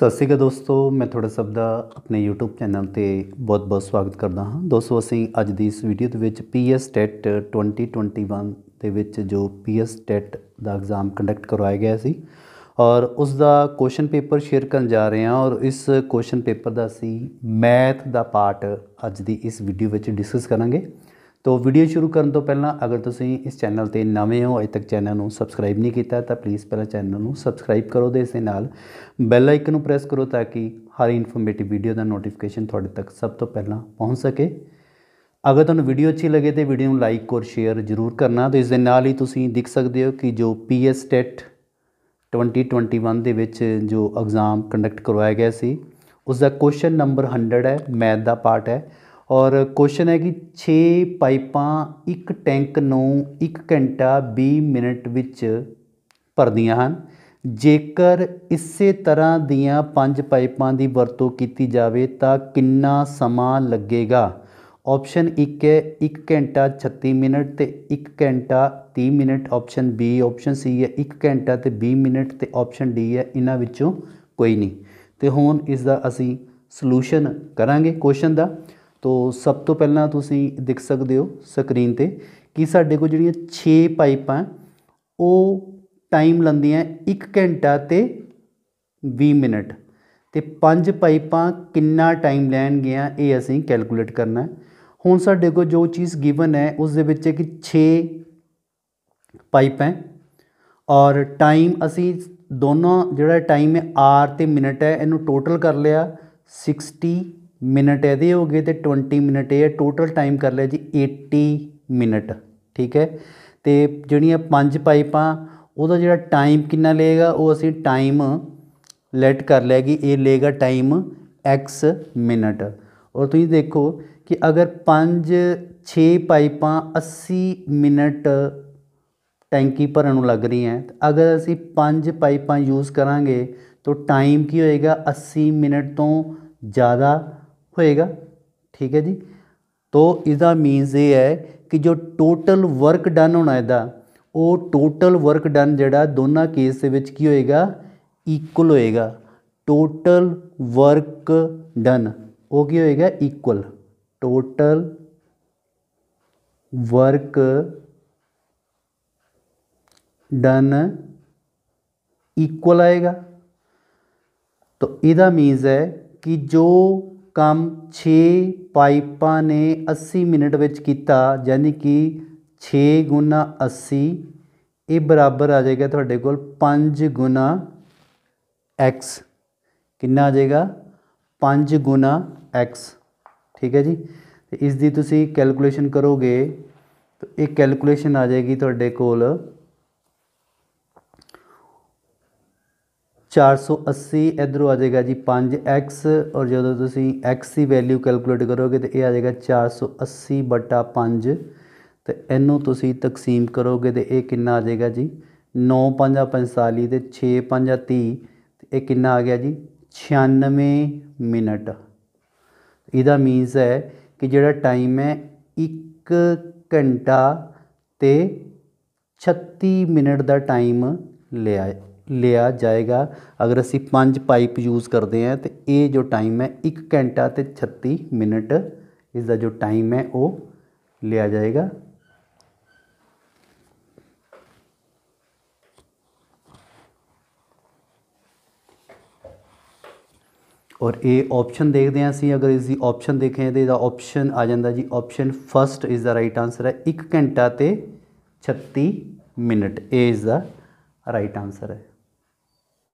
ਸਤਿ ਸ੍ਰੀ ਅਕਾਲ ਦੋਸਤੋ ਮੈਂ ਤੁਹਾਡਾ ਸਭ ਦਾ ਆਪਣੇ YouTube ਚੈਨਲ ਤੇ ਬਹੁਤ-ਬਹੁਤ ਸਵਾਗਤ ਕਰਦਾ ਹਾਂ ਦੋਸਤੋ ਅਸੀਂ ਅੱਜ ਦੀ ਇਸ ਵੀਡੀਓ ਦੇ ਵਿੱਚ PS TET 2021 ਦੇ ਵਿੱਚ ਜੋ PS TET ਦਾ ਐਗਜ਼ਾਮ ਕੰਡਕਟ ਕਰਵਾਇਆ ਗਿਆ ਸੀ ਔਰ ਉਸ ਦਾ ਕੁਐਸਚਨ ਪੇਪਰ ਸ਼ੇਅਰ ਕਰਨ ਜਾ ਰਹੇ ਹਾਂ ਔਰ ਇਸ ਕੁਐਸਚਨ ਪੇਪਰ ਦਾ ਅਸੀਂ ਮੈਥ ਦਾ ਪਾਰਟ ਅੱਜ ਦੀ ਇਸ ਵੀਡੀਓ ਵਿੱਚ ਡਿਸਕਸ ਕਰਾਂਗੇ ਤੋ ਵੀਡੀਓ ਸ਼ੁਰੂ ਕਰਨ ਤੋਂ ਪਹਿਲਾਂ ਅਗਰ ਤੁਸੀਂ ਇਸ ਚੈਨਲ ਤੇ ਨਵੇਂ ਹੋ ਅਜੇ ਤੱਕ ਚੈਨਲ ਨੂੰ ਸਬਸਕ੍ਰਾਈਬ ਨਹੀਂ ਕੀਤਾ ਤਾਂ ਪਲੀਜ਼ ਪਹਿਲਾਂ ਚੈਨਲ ਨੂੰ ਸਬਸਕ੍ਰਾਈਬ ਕਰੋ ਦੇ ਇਸ ਨਾਲ ਬੈਲ ਆਈਕਨ ਨੂੰ ਪ੍ਰੈਸ ਕਰੋ ਤਾਂ ਕਿ ਹਰ ਇਨਫੋਰਮੇਟਿਵ ਵੀਡੀਓ ਦਾ ਨੋਟੀਫਿਕੇਸ਼ਨ ਤੁਹਾਡੇ ਤੱਕ ਸਭ ਤੋਂ ਪਹਿਲਾਂ ਪਹੁੰਚ ਸਕੇ ਅਗਰ ਤੁਹਾਨੂੰ ਵੀਡੀਓ ਅੱਛੀ ਲੱਗੇ ਤੇ ਵੀਡੀਓ ਨੂੰ ਲਾਈਕ ਔਰ ਸ਼ੇਅਰ ਜ਼ਰੂਰ ਕਰਨਾ ਤੇ ਇਸ ਦੇ ਨਾਲ ਹੀ ਤੁਸੀਂ ਦੇਖ ਸਕਦੇ ਹੋ ਕਿ ਜੋ ਪੀਐਸ ਟੈਟ 2021 ਦੇ ਵਿੱਚ ਜੋ ਐਗਜ਼ਾਮ ਕੰਡਕਟ ਕਰਵਾਇਆ ਗਿਆ ਸੀ ਉਸ ਦਾ ਕੁਐਸਚਨ ਨੰਬਰ 100 ਹੈ ਮੈਥ ਦਾ ਪਾਰਟ ਹੈ ਔਰ ਕੁਐਸਚਨ ਹੈ ਕਿ 6 ਪਾਈਪਾਂ ਇੱਕ ਟੈਂਕ ਨੂੰ 1 ਘੰਟਾ 20 ਮਿੰਟ ਵਿੱਚ ਭਰਦੀਆਂ ਹਨ ਜੇਕਰ ਇਸੇ ਤਰ੍ਹਾਂ ਦੀਆਂ 5 ਪਾਈਪਾਂ ਦੀ ਵਰਤੋਂ ਕੀਤੀ ਜਾਵੇ ਤਾਂ ਕਿੰਨਾ ਸਮਾਂ ਲੱਗੇਗਾ ਆਪਸ਼ਨ 1 ਹੈ 1 ਘੰਟਾ 36 ਮਿੰਟ ਤੇ 1 ਘੰਟਾ 30 minute option B option C ਹੈ 1 ਘੰਟਾ ਤੇ 20 ਮਿੰਟ ਤੇ ਆਪਸ਼ਨ D ਹੈ ਇਹਨਾਂ ਵਿੱਚੋਂ ਕੋਈ ਨਹੀਂ ਤੇ ਹੁਣ ਇਸ ਦਾ ਅਸੀਂ ਸੋਲੂਸ਼ਨ ਕਰਾਂਗੇ ਕੁਐਸਚਨ ਦਾ ਤੋ ਸਭ ਤੋਂ ਪਹਿਲਾਂ ਤੁਸੀਂ ਦੇਖ ਸਕਦੇ ਹੋ ਸਕਰੀਨ ਤੇ ਕਿ ਸਾਡੇ ਕੋਲ ਜਿਹੜੀਆਂ 6 ਪਾਈਪਾਂ ਉਹ ਟਾਈਮ ਲੈਂਦੀਆਂ 1 ਘੰਟਾ ਤੇ 20 ਮਿੰਟ ਤੇ ਪੰਜ ਪਾਈਪਾਂ ਕਿੰਨਾ ਟਾਈਮ ਲੈਣਗੀਆਂ ਇਹ ਅਸੀਂ ਕੈਲਕੂਲੇਟ ਕਰਨਾ ਹੁਣ ਸਾਡੇ ਕੋਲ ਜੋ ਚੀਜ਼ ਗਿਵਨ ਹੈ ਉਸ ਦੇ ਵਿੱਚ ਹੈ ਕਿ 6 ਪਾਈਪਾਂ ਔਰ ਟਾਈਮ ਅਸੀਂ ਦੋਨੋਂ ਜਿਹੜਾ ਟਾਈਮ ਹੈ ਆਰ ਤੇ ਮਿੰਟ ਹੈ ਇਹਨੂੰ ਟੋਟਲ ਕਰ ਲਿਆ 60 ਮਿੰਟ ਇਹਦੇ ਹੋ ਗਏ ਤੇ 20 ਮਿੰਟ ਇਹ ਟੋਟਲ ਟਾਈਮ ਕਰ ਲਿਆ ਜੀ 80 ਮਿੰਟ ਠੀਕ ਹੈ ਤੇ ਜਿਹੜੀਆਂ ਪੰਜ ਪਾਈਪਾਂ ਉਹਦਾ ਜਿਹੜਾ ਟਾਈਮ ਕਿੰਨਾ ਲਏਗਾ ਉਹ ਅਸੀਂ ਟਾਈਮ ਲੈਟ ਕਰ ਲਿਆ ਕਿ ਇਹ ਲਏਗਾ ਟਾਈਮ x ਮਿੰਟ ਔਰ ਤੁਸੀਂ ਦੇਖੋ ਕਿ ਅਗਰ ਪੰਜ 6 ਪਾਈਪਾਂ 80 ਮਿੰਟ ਟੈਂਕੀ ਭਰਨ ਨੂੰ ਲੱਗ ਰਹੀਆਂ ਅਗਰ ਅਸੀਂ ਪੰਜ ਪਾਈਪਾਂ ਯੂਜ਼ ਕਰਾਂਗੇ ਤਾਂ ਟਾਈਮ ਕੀ ਹੋਏਗਾ 80 ਮਿੰਟ ਤੋਂ ਜ਼ਿਆਦਾ होएगा ठीक है जी तो इसका मीनस ये है कि जो टोटल वर्क डन होना वो टोटल वर्क डन जरा दो केस की होएगा इक्वल होएगा टोटल वर्क डन वो की होएगा equal total work done equal आएगा तो यदा मीनस है कि जो ਕੰਮ 6 ਪਾਈਪਾਂ ਨੇ 80 ਮਿੰਟ ਵਿੱਚ ਕੀਤਾ ਯਾਨੀ ਕਿ 6 ਗੁਣਾ 80 ਇਹ ਬਰਾਬਰ ਆ ਜਾਏਗਾ ਤੁਹਾਡੇ ਕੋਲ 5 ਗੁਣਾ x ਕਿੰਨਾ ਆ ਜਾਏਗਾ 5 ਗੁਣਾ x ਠੀਕ ਹੈ ਜੀ ਤੇ ਇਸ ਦੀ ਤੁਸੀਂ ਕੈਲਕੂਲੇਸ਼ਨ ਕਰੋਗੇ ਤਾਂ ਇਹ ਕੈਲਕੂਲੇਸ਼ਨ ਆ ਜਾਏਗੀ ਤੁਹਾਡੇ ਕੋਲ 480 ਇਧਰੋਂ ਆ ਜਾਏਗਾ ਜੀ 5x ਔਰ ਜਦੋਂ ਤੁਸੀਂ x ਦੀ ਵੈਲਿਊ ਕੈਲਕੂਲੇਟ ਕਰੋਗੇ ਤੇ ਇਹ ਆ ਜਾਏਗਾ 480 ਬਟਾ 5 ਤੇ ਇਹਨੂੰ ਤੁਸੀਂ ਤਕਸੀਮ ਕਰੋਗੇ ਤੇ ਇਹ ਕਿੰਨਾ ਆ ਜਾਏਗਾ ਜੀ 9 5 45 ਤੇ 6 5 30 ਇਹ ਕਿੰਨਾ ਆ ਗਿਆ ਜੀ 96 ਮਿੰਟ ਇਹਦਾ ਮੀਨਸ ਹੈ ਕਿ ਜਿਹੜਾ ਟਾਈਮ ਹੈ 1 ਘੰਟਾ ਤੇ 36 ਮਿੰਟ ਦਾ ਟਾਈਮ ਲਿਆ लिया जाएगा अगर असी ਪੰਜ पाइप यूज़ करते हैं तो ये जो टाइम है एक घंटा तो छत्ती मिनट इसका जो टाइम है वह लिया जाएगा और ये ऑप्शन देखते हैं असं अगर इसकी ऑप्शन देखें तो इसका ऑप्शन आ जाता जी ऑप्शन फस्ट इसका राइट आंसर है एक घंटा तो छत्ती मिनट ए इसका राइट आंसर है